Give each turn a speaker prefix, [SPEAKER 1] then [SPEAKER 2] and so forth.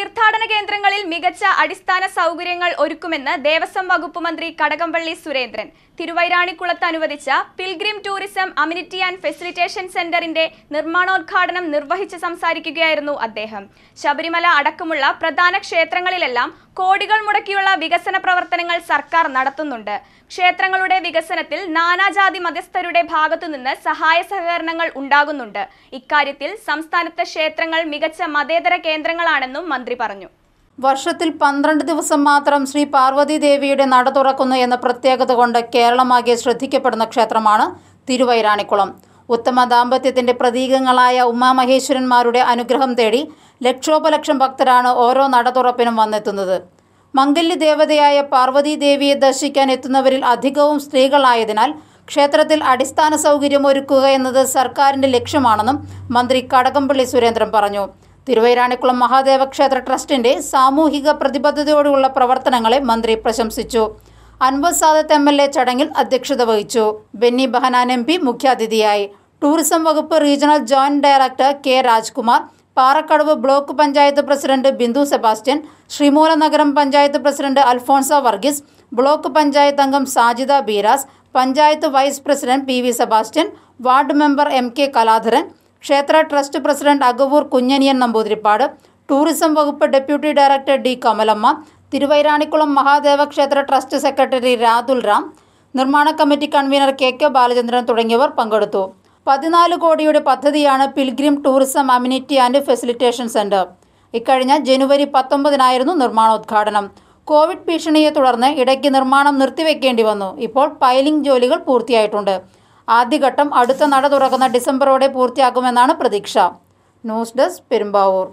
[SPEAKER 1] തീർത്ഥാടന കേന്ദ്രങ്ങളിൽ മികച്ച അടിസ്ഥാന സൗകര്യങ്ങൾ ഒരുക്കുമെന്ന് ദേവസ്വം വകുപ്പ് മന്ത്രി കടകംപള്ളി സുരേന്ദ്രൻ തിരുവൈരാണിക്കുളത്ത് അനുവദിച്ച pilgrim tourism amenity and facilitation സെന്ററിന്റെ നിർമ്മാണോദ്ഘാടനം നിർവഹിച്ച് സംസാരിക്കുകയായിരുന്നു അദ്ദേഹം ശബരിമല അടക്കമുള്ള പ്രധാന ക്ഷേത്രങ്ങളിലെല്ലാം കോടികൾ മുടക്കിയുള്ള വികസന പ്രവർത്തനങ്ങൾ സർക്കാർ നടത്തുന്നുണ്ട് ക്ഷേത്രങ്ങളുടെ വികസനത്തിൽ നാനാജാതി മതസ്ഥരുടെ ഭാഗത്തുനിന്ന് സഹായ സഹകരണങ്ങൾ ഉണ്ടാകുന്നുണ്ട് ഇക്കാര്യത്തിൽ സംസ്ഥാനത്തെ ക്ഷേത്രങ്ങൾ മികച്ച മതേതര കേന്ദ്രങ്ങളാണെന്നും മന്ത്രി പറഞ്ഞു
[SPEAKER 2] വർഷത്തിൽ പന്ത്രണ്ട് ദിവസം മാത്രം ശ്രീ പാർവതി ദേവിയുടെ നട തുറക്കുന്നു എന്ന പ്രത്യേകത കൊണ്ട് കേരളമാകെ ശ്രദ്ധിക്കപ്പെടുന്ന ക്ഷേത്രമാണ് തിരുവൈരാണിക്കുളം ഉത്തമ ദാമ്പത്യത്തിന്റെ പ്രതീകങ്ങളായ ഉമാമഹേശ്വരന്മാരുടെ അനുഗ്രഹം തേടി ലക്ഷോപലക്ഷം ഭക്തരാണ് ഓരോ നട തുറപ്പിനും വന്നെത്തുന്നത് മംഗല്യ ദേവതയായ പാർവതി ദേവിയെ ദർശിക്കാൻ എത്തുന്നവരിൽ അധികവും സ്ത്രീകളായതിനാൽ ക്ഷേത്രത്തിൽ അടിസ്ഥാന സൗകര്യം ഒരുക്കുക എന്നത് സർക്കാരിന്റെ ലക്ഷ്യമാണെന്നും മന്ത്രി കടകംപള്ളി സുരേന്ദ്രൻ പറഞ്ഞു തിരുവൈരാണിക്കുളം മഹാദേവ ക്ഷേത്ര ട്രസ്റ്റിന്റെ സാമൂഹിക പ്രതിബദ്ധതയോടെയുള്ള പ്രവർത്തനങ്ങളെ മന്ത്രി പ്രശംസിച്ചു Anwar Sadath M L A ചടങ്ങിൽ അധ്യക്ഷത വഹിച്ചു ബെന്നി ബഹനാൻ എം പി മുഖ്യാതിഥിയായി ടൂറിസം വകുപ്പ് regional joint director K Rajkumar Parakkadavu block panchayat president Bindu Sebastian Sreemoola Nagaram panchayat president Alphonsa Varghese block panchayat അംഗം Sajida Beeras panchayat vice president P V Sebastian ward member M K Kaladharan ക്ഷേത്ര trust president Agavoor Kunjaniyan Namboothiripad tourism വകുപ്പ് deputy director D Kamalamma Thiruvairanikkulam Mahadeva ക്ഷേത്ര trust secretary രാതുൽ Ram നിർമ്മാണ committee convener K K Balachandran തുടങ്ങിയവർ പങ്കെടുത്തു പതിനാല് കോടിയുടെ പദ്ധതിയാണ് pilgrim tourism amenity and facilitation centre ഇക്കഴിഞ്ഞ ജനുവരി പത്തൊമ്പതിനായിരുന്നു നിർമ്മാണോദ്ഘാടനം കോവിഡ് ഭീഷണിയെ തുടർന്ന് ഇടയ്ക്ക് നിർമ്മാണം നിർത്തിവെക്കേണ്ടി വന്നു ഇപ്പോൾ പൈലിംഗ് ജോലികൾ പൂർത്തിയായിട്ടുണ്ട് ആദ്യഘട്ടം അടുത്ത നട തുറക്കുന്ന ഡിസംബറോടെ പൂർത്തിയാക്കുമെന്നാണ് പ്രതീക്ഷ ന്യൂസ് ഡെസ്ക് പെരുമ്പാവൂർ